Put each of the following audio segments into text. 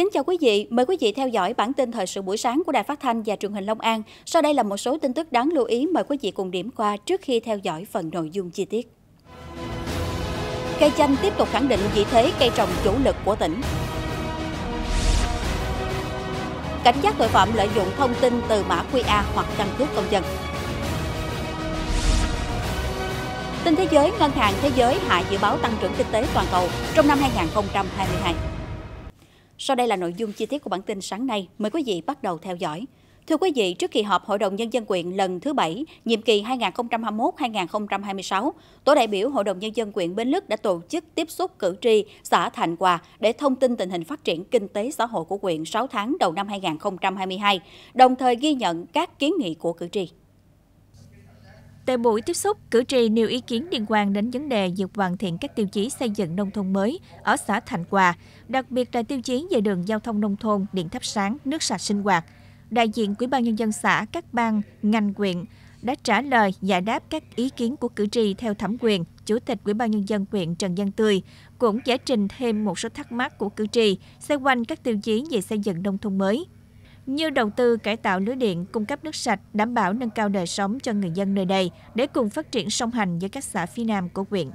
Kính chào quý vị, mời quý vị theo dõi bản tin thời sự buổi sáng của Đài Phát thanh và Truyền hình Long An. Sau đây là một số tin tức đáng lưu ý mời quý vị cùng điểm qua trước khi theo dõi phần nội dung chi tiết. Cây chanh tiếp tục khẳng định vị thế cây trồng chủ lực của tỉnh. Cảnh giác tội phạm lợi dụng thông tin từ mã QR hoặc căn cước công dân. Tin thế giới, Ngân hàng Thế giới hạ dự báo tăng trưởng kinh tế toàn cầu trong năm 2022. Sau đây là nội dung chi tiết của bản tin sáng nay. Mời quý vị bắt đầu theo dõi. Thưa quý vị, trước kỳ họp Hội đồng Nhân dân quyện lần thứ 7, nhiệm kỳ 2021-2026, Tổ đại biểu Hội đồng Nhân dân quyện Bến Lức đã tổ chức tiếp xúc cử tri xã Thành Hòa để thông tin tình hình phát triển kinh tế xã hội của quyện 6 tháng đầu năm 2022, đồng thời ghi nhận các kiến nghị của cử tri. Tại buổi tiếp xúc, cử tri nêu ý kiến liên quan đến vấn đề việc hoàn thiện các tiêu chí xây dựng nông thôn mới ở xã Thành Hòa, đặc biệt là tiêu chí về đường giao thông nông thôn, điện thắp sáng, nước sạch sinh hoạt. Đại diện Ủy ban Nhân dân xã, các ban, ngành quyện đã trả lời giải đáp các ý kiến của cử tri theo thẩm quyền. Chủ tịch Ủy ban Nhân dân huyện Trần Văn Tươi cũng giải trình thêm một số thắc mắc của cử tri xoay quanh các tiêu chí về xây dựng nông thôn mới như đầu tư cải tạo lưới điện, cung cấp nước sạch, đảm bảo nâng cao đời sống cho người dân nơi đây để cùng phát triển song hành với các xã phía Nam của huyện.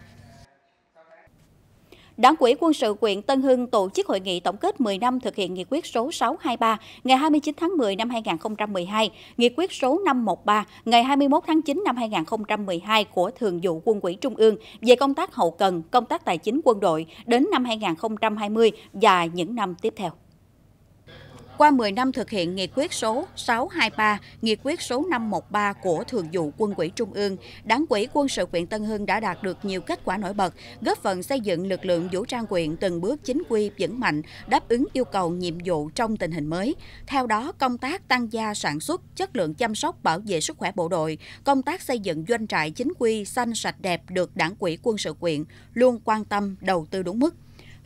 Đảng ủy quân sự huyện Tân Hưng tổ chức hội nghị tổng kết 10 năm thực hiện nghị quyết số 623 ngày 29 tháng 10 năm 2012, nghị quyết số 513 ngày 21 tháng 9 năm 2012 của Thường vụ Quân ủy Trung ương về công tác hậu cần, công tác tài chính quân đội đến năm 2020 và những năm tiếp theo. Qua 10 năm thực hiện nghị quyết số 623, nghị quyết số 513 của Thường vụ Quân ủy Trung ương, Đảng ủy quân sự huyện Tân Hưng đã đạt được nhiều kết quả nổi bật, góp phần xây dựng lực lượng vũ trang huyện từng bước chính quy vững mạnh, đáp ứng yêu cầu nhiệm vụ trong tình hình mới. Theo đó, công tác tăng gia sản xuất, chất lượng chăm sóc bảo vệ sức khỏe bộ đội, công tác xây dựng doanh trại chính quy xanh sạch đẹp được Đảng ủy quân sự huyện luôn quan tâm đầu tư đúng mức.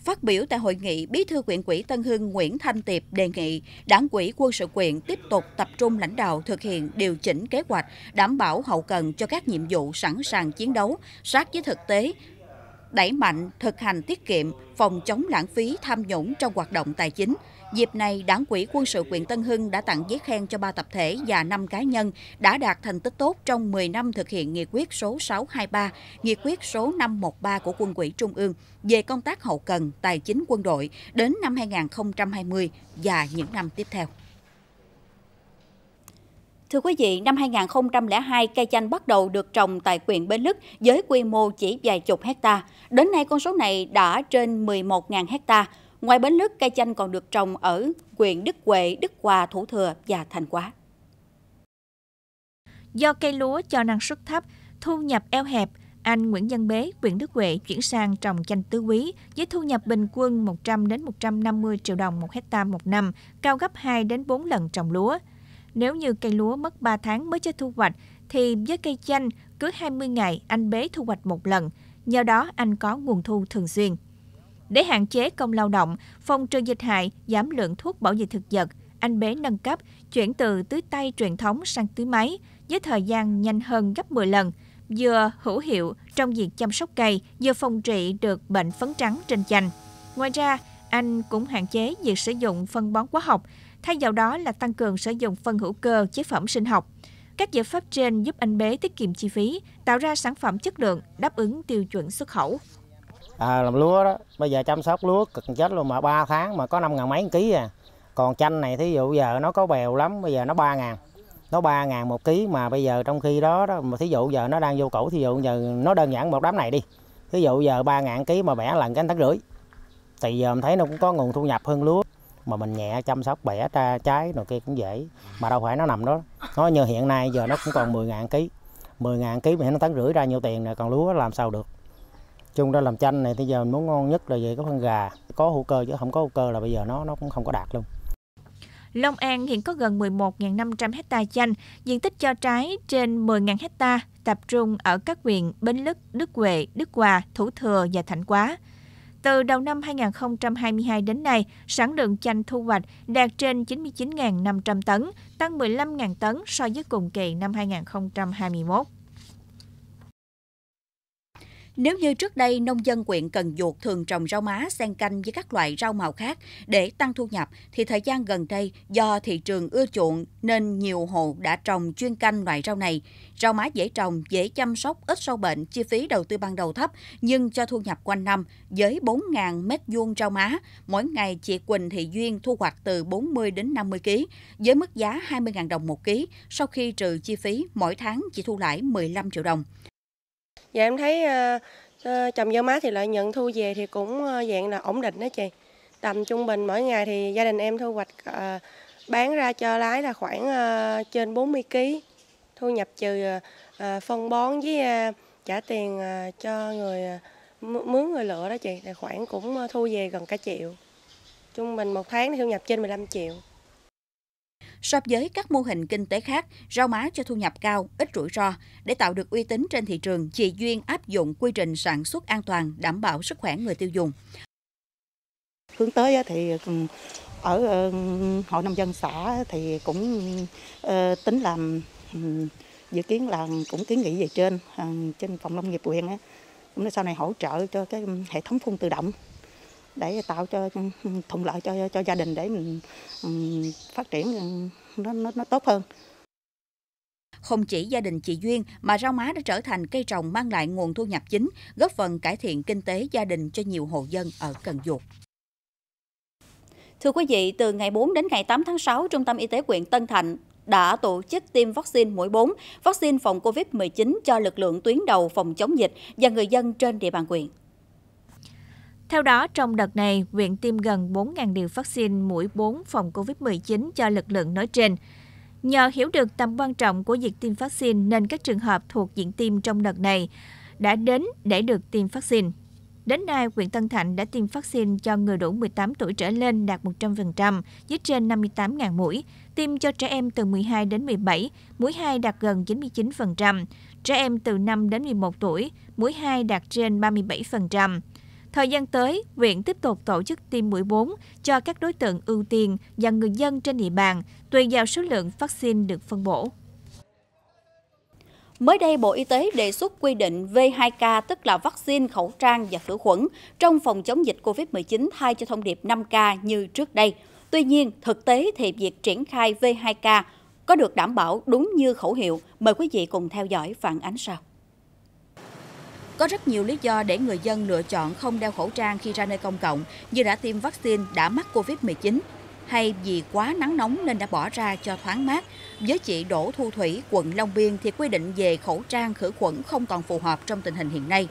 Phát biểu tại hội nghị, Bí thư quyện quỹ Tân Hưng Nguyễn Thanh Tiệp đề nghị Đảng quỹ quân sự quyện tiếp tục tập trung lãnh đạo thực hiện điều chỉnh kế hoạch, đảm bảo hậu cần cho các nhiệm vụ sẵn sàng chiến đấu, sát với thực tế, đẩy mạnh thực hành tiết kiệm, phòng chống lãng phí tham nhũng trong hoạt động tài chính. Dịp này, Đảng quỹ quân sự huyện Tân Hưng đã tặng giấy khen cho 3 tập thể và 5 cá nhân đã đạt thành tích tốt trong 10 năm thực hiện nghị quyết số 623, nghị quyết số 513 của Quân ủy Trung ương về công tác hậu cần, tài chính quân đội đến năm 2020 và những năm tiếp theo. Thưa quý vị, năm 2002, cây chanh bắt đầu được trồng tại huyện Bến Lức với quy mô chỉ vài chục hecta. Đến nay, con số này đã trên 11.000 hecta. Ngoài Bến Lức, cây chanh còn được trồng ở huyện Đức Huệ, Đức Hòa, Thủ Thừa và Thành Quá. Do cây lúa cho năng suất thấp, thu nhập eo hẹp, anh Nguyễn Văn Bế, huyện Đức Huệ chuyển sang trồng chanh tứ quý với thu nhập bình quân 100 đến 150 triệu đồng một hecta một năm, cao gấp 2 đến 4 lần trồng lúa. Nếu như cây lúa mất 3 tháng mới cho thu hoạch, thì với cây chanh, cứ 20 ngày anh bế thu hoạch một lần. Nhờ đó anh có nguồn thu thường xuyên. Để hạn chế công lao động, phòng trừ dịch hại, giảm lượng thuốc bảo vệ thực vật, anh bế nâng cấp, chuyển từ tưới tay truyền thống sang tưới máy với thời gian nhanh hơn gấp 10 lần, vừa hữu hiệu trong việc chăm sóc cây, vừa phòng trị được bệnh phấn trắng trên chanh. Ngoài ra, anh cũng hạn chế việc sử dụng phân bón hóa học, thay vào đó là tăng cường sử dụng phân hữu cơ, chế phẩm sinh học. Các giải pháp trên giúp anh Bế tiết kiệm chi phí, tạo ra sản phẩm chất lượng, đáp ứng tiêu chuẩn xuất khẩu. À, làm lúa đó, bây giờ chăm sóc lúa cực chết luôn mà 3 tháng mà có 5 ngàn mấy ký à. Còn chanh này thí dụ giờ nó có bèo lắm, bây giờ nó 3 ngàn. Nó 3 ngàn một ký mà bây giờ trong khi đó, đó mà thí dụ giờ nó đang vô cổ thí dụ giờ nó đơn giản một đám này đi. Thí dụ giờ 3 ngàn ký mà bẻ lần cái tấn rưỡi. Thì giờ mình thấy nó cũng có nguồn thu nhập hơn lúa mà mình nhẹ chăm sóc bẻ tra trái rồi kia cũng dễ mà đâu phải nó nằm đó nó như hiện nay giờ nó cũng còn 10 ngàn ký 10 ngàn ký mà nó tấn rưỡi ra nhiêu tiền này còn lúa làm sao được chung ra làm chanh này bây giờ muốn ngon nhất là về cái phân gà có hữu cơ chứ không có hữu cơ là bây giờ nó nó cũng không có đạt luôn Long An hiện có gần 11.500 hecta chanh, diện tích cho trái trên 10.000 hecta, tập trung ở các huyện Bến Lức, Đức Huệ, Đức Hòa, Thủ Thừa và Thạnh Quá. Từ đầu năm 2022 đến nay, sản lượng chanh thu hoạch đạt trên 99.500 tấn, tăng 15.000 tấn so với cùng kỳ năm 2021. Nếu như trước đây nông dân huyện Cần Duộc thường trồng rau má xen canh với các loại rau màu khác để tăng thu nhập, thì thời gian gần đây do thị trường ưa chuộng nên nhiều hộ đã trồng chuyên canh loại rau này. Rau má dễ trồng, dễ chăm sóc, ít sâu bệnh, chi phí đầu tư ban đầu thấp nhưng cho thu nhập quanh năm với 4.000 mét vuông rau má. Mỗi ngày chị Quỳnh Thị Duyên thu hoạch từ 40 đến 50 kg với mức giá 20.000 đồng một ký sau khi trừ chi phí mỗi tháng chị thu lãi 15 triệu đồng. Và dạ, em thấy trồng ờ, ờ, dưa má thì lợi nhuận thu về thì cũng ờ, dạng là ổn định đó chị. Tầm trung bình mỗi ngày thì gia đình em thu hoạch bán ra cho lái là khoảng trên 40 kg. Thu nhập trừ phân bón với trả tiền cho người mướn người lựa đó chị. Thì khoảng cũng thu về gần cả triệu. Trung bình một tháng thu nhập trên 15 triệu so với các mô hình kinh tế khác, rau má cho thu nhập cao, ít rủi ro. Để tạo được uy tín trên thị trường, chị Duyên áp dụng quy trình sản xuất an toàn, đảm bảo sức khỏe người tiêu dùng. Hướng tới thì ừ, ở ừ, hội nông dân xã thì cũng ờ, tính làm ừ, dự kiến là cũng kiến nghị về trên ờ, trên phòng nông nghiệp huyện cũng là sau này hỗ trợ cho cái hệ thống phun tự động để tạo cho thuận lợi cho cho gia đình để mình um, phát triển nó nó nó tốt hơn. Không chỉ gia đình chị Duyên mà rau má đã trở thành cây trồng mang lại nguồn thu nhập chính, góp phần cải thiện kinh tế gia đình cho nhiều hộ dân ở Cần Duộc. Thưa quý vị, từ ngày 4 đến ngày 8 tháng 6, Trung tâm Y tế huyện Tân Thạnh đã tổ chức tiêm vaccine mũi 4, vaccine phòng COVID-19 cho lực lượng tuyến đầu phòng chống dịch và người dân trên địa bàn huyện. Theo đó, trong đợt này, huyện tiêm gần 4.000 liều vaccine mũi 4 phòng COVID-19 cho lực lượng nói trên. Nhờ hiểu được tầm quan trọng của việc tiêm vaccine nên các trường hợp thuộc diện tiêm trong đợt này đã đến để được tiêm vaccine. Đến nay, huyện Tân Thạnh đã tiêm vaccine cho người đủ 18 tuổi trở lên đạt 100% với trên 58.000 mũi, tiêm cho trẻ em từ 12 đến 17, mũi 2 đạt gần 99%, trẻ em từ 5 đến 11 tuổi, mũi 2 đạt trên 37%. Thời gian tới, huyện tiếp tục tổ chức tiêm mũi 4 cho các đối tượng ưu tiên và người dân trên địa bàn, tùy vào số lượng vaccine được phân bổ. Mới đây, Bộ Y tế đề xuất quy định V2K tức là vaccine, khẩu trang và khử khuẩn trong phòng chống dịch COVID-19 thay cho thông điệp 5K như trước đây. Tuy nhiên, thực tế thì việc triển khai V2K có được đảm bảo đúng như khẩu hiệu. Mời quý vị cùng theo dõi phản ánh sau. Có rất nhiều lý do để người dân lựa chọn không đeo khẩu trang khi ra nơi công cộng như đã tiêm vaccine đã mắc Covid-19 hay vì quá nắng nóng nên đã bỏ ra cho thoáng mát. Với chị Đỗ Thu Thủy, quận Long Biên thì quy định về khẩu trang khử khuẩn không còn phù hợp trong tình hình hiện nay.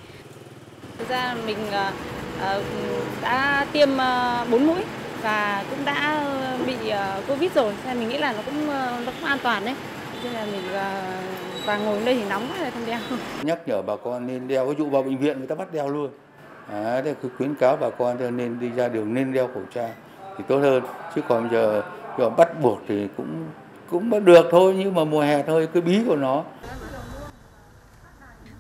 Thực ra mình ờ, ờ, đã tiêm 4 ờ, mũi và cũng đã bị Covid rồi, nên mình nghĩ là nó cũng, nó cũng an toàn đấy. Thế là mình và ngồi đây thì nóng quá không đeo. Nhắc nhở bà con nên đeo, ví dụ vào bệnh viện người ta bắt đeo luôn. À, thế cứ khuyến cáo bà con nên đi ra đường nên đeo khẩu trang thì tốt hơn. Chứ còn giờ, giờ bắt buộc thì cũng cũng được thôi nhưng mà mùa hè thôi cứ bí của nó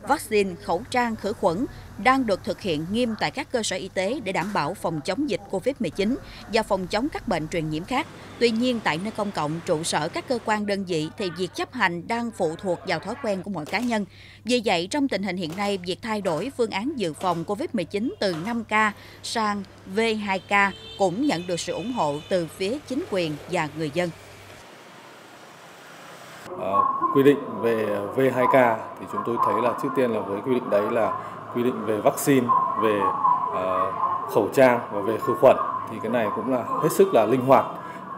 vaccine, khẩu trang, khử khuẩn đang được thực hiện nghiêm tại các cơ sở y tế để đảm bảo phòng chống dịch COVID-19 và phòng chống các bệnh truyền nhiễm khác. Tuy nhiên, tại nơi công cộng, trụ sở các cơ quan đơn vị thì việc chấp hành đang phụ thuộc vào thói quen của mọi cá nhân. Vì vậy, trong tình hình hiện nay, việc thay đổi phương án dự phòng COVID-19 từ 5K sang V2K cũng nhận được sự ủng hộ từ phía chính quyền và người dân. Ờ, quy định về V2K thì chúng tôi thấy là trước tiên là với quy định đấy là quy định về vaccine, về ờ, khẩu trang và về khử khuẩn thì cái này cũng là hết sức là linh hoạt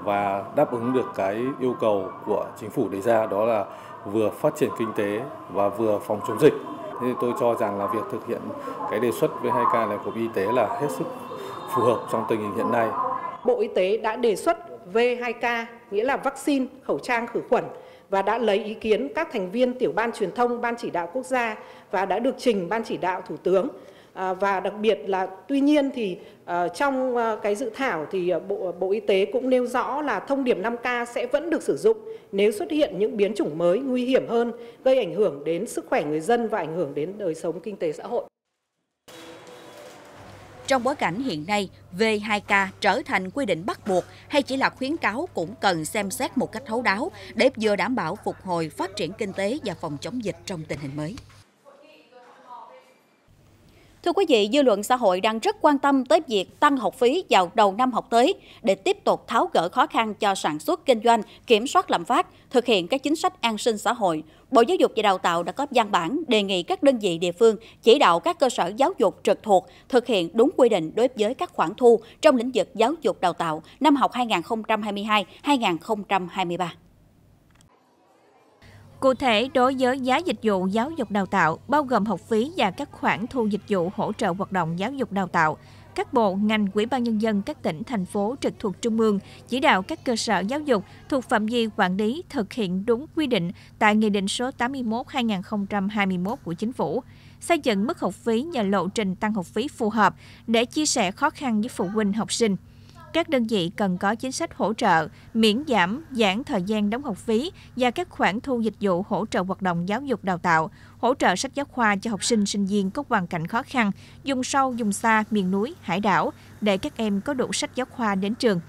và đáp ứng được cái yêu cầu của chính phủ đề ra đó là vừa phát triển kinh tế và vừa phòng chống dịch. Thế thì tôi cho rằng là việc thực hiện cái đề xuất V2K này của bộ Y tế là hết sức phù hợp trong tình hình hiện nay. Bộ Y tế đã đề xuất V2K, nghĩa là vaccine, khẩu trang, khử khuẩn và đã lấy ý kiến các thành viên tiểu ban truyền thông ban chỉ đạo quốc gia và đã được trình ban chỉ đạo thủ tướng à, và đặc biệt là tuy nhiên thì ờ, trong ờ, cái dự thảo thì ờ, bộ bộ y tế cũng nêu rõ là thông điệp 5K sẽ vẫn được sử dụng nếu xuất hiện những biến chủng mới nguy hiểm hơn gây ảnh hưởng đến sức khỏe người dân và ảnh hưởng đến đời sống kinh tế xã hội. Trong bối cảnh hiện nay, V2K trở thành quy định bắt buộc hay chỉ là khuyến cáo cũng cần xem xét một cách thấu đáo để vừa đảm bảo phục hồi phát triển kinh tế và phòng chống dịch trong tình hình mới. Thưa quý vị, dư luận xã hội đang rất quan tâm tới việc tăng học phí vào đầu năm học tới để tiếp tục tháo gỡ khó khăn cho sản xuất kinh doanh, kiểm soát lạm phát, thực hiện các chính sách an sinh xã hội. Bộ Giáo dục và Đào tạo đã có văn bản đề nghị các đơn vị địa phương chỉ đạo các cơ sở giáo dục trực thuộc thực hiện đúng quy định đối với các khoản thu trong lĩnh vực giáo dục đào tạo năm học 2022-2023. Cụ thể, đối với giá dịch vụ giáo dục đào tạo, bao gồm học phí và các khoản thu dịch vụ hỗ trợ hoạt động giáo dục đào tạo, các bộ, ngành, quỹ ban nhân dân các tỉnh, thành phố trực thuộc Trung ương chỉ đạo các cơ sở giáo dục thuộc phạm vi quản lý thực hiện đúng quy định tại Nghị định số 81-2021 của Chính phủ, xây dựng mức học phí và lộ trình tăng học phí phù hợp để chia sẻ khó khăn với phụ huynh học sinh các đơn vị cần có chính sách hỗ trợ, miễn giảm, giãn thời gian đóng học phí và các khoản thu dịch vụ hỗ trợ hoạt động giáo dục đào tạo, hỗ trợ sách giáo khoa cho học sinh sinh viên có hoàn cảnh khó khăn, vùng sâu, vùng xa, miền núi, hải đảo để các em có đủ sách giáo khoa đến trường,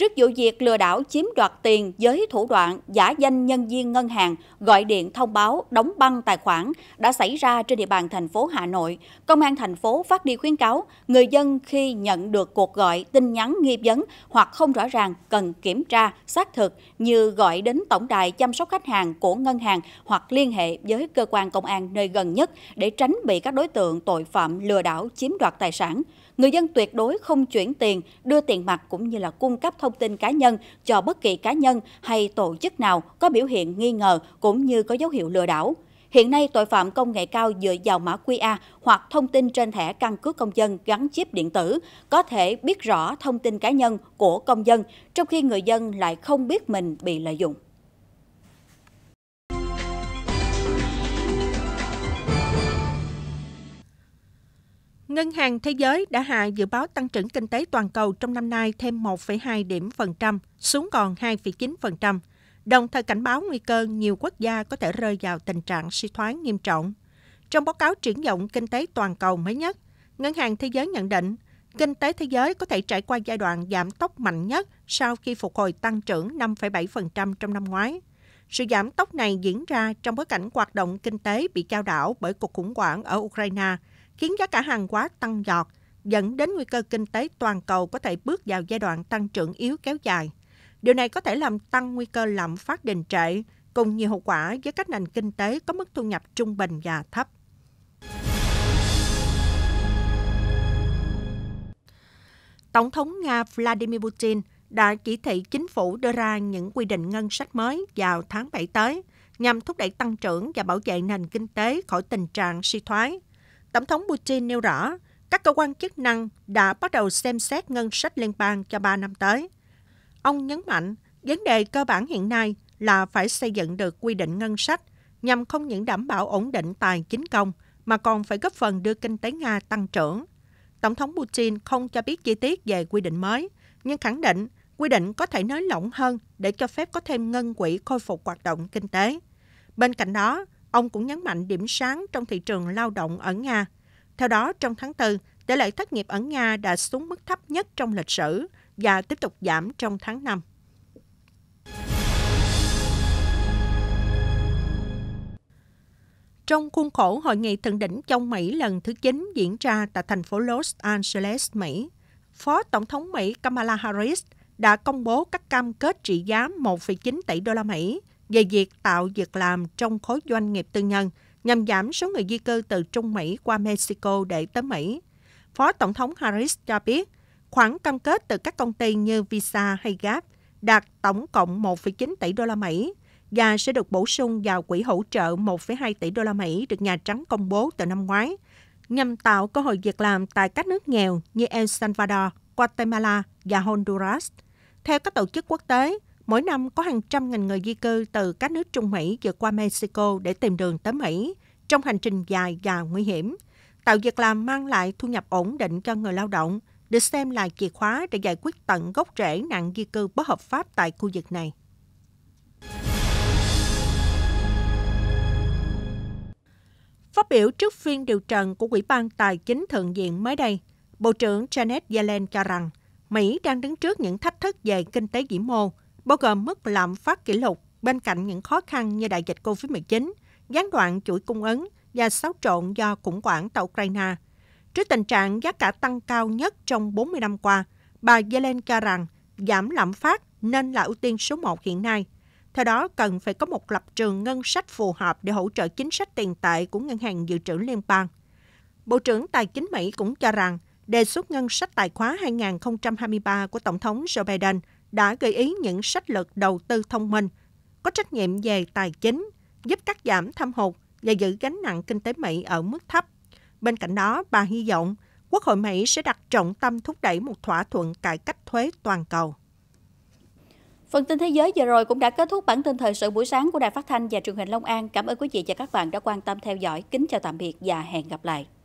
Trước vụ việc lừa đảo chiếm đoạt tiền với thủ đoạn giả danh nhân viên ngân hàng gọi điện thông báo đóng băng tài khoản đã xảy ra trên địa bàn thành phố Hà Nội, Công an thành phố phát đi khuyến cáo người dân khi nhận được cuộc gọi tin nhắn nghi vấn hoặc không rõ ràng cần kiểm tra, xác thực như gọi đến tổng đài chăm sóc khách hàng của ngân hàng hoặc liên hệ với cơ quan công an nơi gần nhất để tránh bị các đối tượng tội phạm lừa đảo chiếm đoạt tài sản người dân tuyệt đối không chuyển tiền, đưa tiền mặt cũng như là cung cấp thông tin cá nhân cho bất kỳ cá nhân hay tổ chức nào có biểu hiện nghi ngờ cũng như có dấu hiệu lừa đảo. Hiện nay, tội phạm công nghệ cao dựa vào mã QR hoặc thông tin trên thẻ căn cước công dân gắn chip điện tử có thể biết rõ thông tin cá nhân của công dân, trong khi người dân lại không biết mình bị lợi dụng. Ngân hàng Thế giới đã hạ dự báo tăng trưởng kinh tế toàn cầu trong năm nay thêm 1,2 điểm phần trăm, xuống còn 2,9%, đồng thời cảnh báo nguy cơ nhiều quốc gia có thể rơi vào tình trạng suy thoái nghiêm trọng. Trong báo cáo triển vọng kinh tế toàn cầu mới nhất, Ngân hàng Thế giới nhận định kinh tế thế giới có thể trải qua giai đoạn giảm tốc mạnh nhất sau khi phục hồi tăng trưởng 5,7% trong năm ngoái. Sự giảm tốc này diễn ra trong bối cảnh hoạt động kinh tế bị trao đảo bởi cuộc khủng hoảng ở Ukraine – khiến giá cả hàng hóa tăng giọt, dẫn đến nguy cơ kinh tế toàn cầu có thể bước vào giai đoạn tăng trưởng yếu kéo dài. Điều này có thể làm tăng nguy cơ lạm phát đình trệ, cùng nhiều hậu quả với các nền kinh tế có mức thu nhập trung bình và thấp. Tổng thống Nga Vladimir Putin đã chỉ thị chính phủ đưa ra những quy định ngân sách mới vào tháng 7 tới nhằm thúc đẩy tăng trưởng và bảo vệ nền kinh tế khỏi tình trạng suy thoái. Tổng thống Putin nêu rõ, các cơ quan chức năng đã bắt đầu xem xét ngân sách liên bang cho 3 năm tới. Ông nhấn mạnh, vấn đề cơ bản hiện nay là phải xây dựng được quy định ngân sách nhằm không những đảm bảo ổn định tài chính công mà còn phải góp phần đưa kinh tế Nga tăng trưởng. Tổng thống Putin không cho biết chi tiết về quy định mới, nhưng khẳng định quy định có thể nới lỏng hơn để cho phép có thêm ngân quỹ khôi phục hoạt động kinh tế. Bên cạnh đó, Ông cũng nhấn mạnh điểm sáng trong thị trường lao động ở Nga. Theo đó, trong tháng 4, tỷ lệ thất nghiệp ở Nga đã xuống mức thấp nhất trong lịch sử và tiếp tục giảm trong tháng 5. Trong khuôn khổ hội nghị thượng đỉnh trong Mỹ lần thứ 9 diễn ra tại thành phố Los Angeles, Mỹ, Phó Tổng thống Mỹ Kamala Harris đã công bố các cam kết trị giá 1,9 tỷ đô la Mỹ về việc tạo việc làm trong khối doanh nghiệp tư nhân nhằm giảm số người di cư từ Trung Mỹ qua Mexico để tới Mỹ. Phó Tổng thống Harris cho biết, khoản cam kết từ các công ty như Visa hay Gap đạt tổng cộng 1,9 tỷ đô la Mỹ và sẽ được bổ sung vào quỹ hỗ trợ 1,2 tỷ đô la Mỹ được Nhà Trắng công bố từ năm ngoái, nhằm tạo cơ hội việc làm tại các nước nghèo như El Salvador, Guatemala và Honduras. Theo các tổ chức quốc tế, Mỗi năm có hàng trăm ngàn người di cư từ các nước Trung Mỹ vượt qua Mexico để tìm đường tới Mỹ trong hành trình dài và nguy hiểm. Tạo việc làm mang lại thu nhập ổn định cho người lao động, được xem là chìa khóa để giải quyết tận gốc rễ nạn di cư bất hợp pháp tại khu vực này. Phát biểu trước phiên điều trần của Ủy ban Tài chính Thượng viện mới đây, Bộ trưởng Janet Yellen cho rằng Mỹ đang đứng trước những thách thức về kinh tế vĩ mô bao gồm mức lạm phát kỷ lục bên cạnh những khó khăn như đại dịch COVID-19, gián đoạn chuỗi cung ứng và xáo trộn do khủng hoảng tại Ukraine. Trước tình trạng giá cả tăng cao nhất trong 40 năm qua, bà Yellen cho rằng giảm lạm phát nên là ưu tiên số 1 hiện nay. Theo đó, cần phải có một lập trường ngân sách phù hợp để hỗ trợ chính sách tiền tệ của Ngân hàng Dự trữ Liên bang. Bộ trưởng Tài chính Mỹ cũng cho rằng đề xuất ngân sách tài khóa 2023 của Tổng thống Joe Biden đã gợi ý những sách lược đầu tư thông minh, có trách nhiệm về tài chính, giúp cắt giảm thâm hụt và giữ gánh nặng kinh tế Mỹ ở mức thấp. Bên cạnh đó, bà hy vọng Quốc hội Mỹ sẽ đặt trọng tâm thúc đẩy một thỏa thuận cải cách thuế toàn cầu. Phần tin thế giới vừa rồi cũng đã kết thúc bản tin thời sự buổi sáng của Đài Phát thanh và Truyền hình Long An. Cảm ơn quý vị và các bạn đã quan tâm theo dõi. Kính chào tạm biệt và hẹn gặp lại.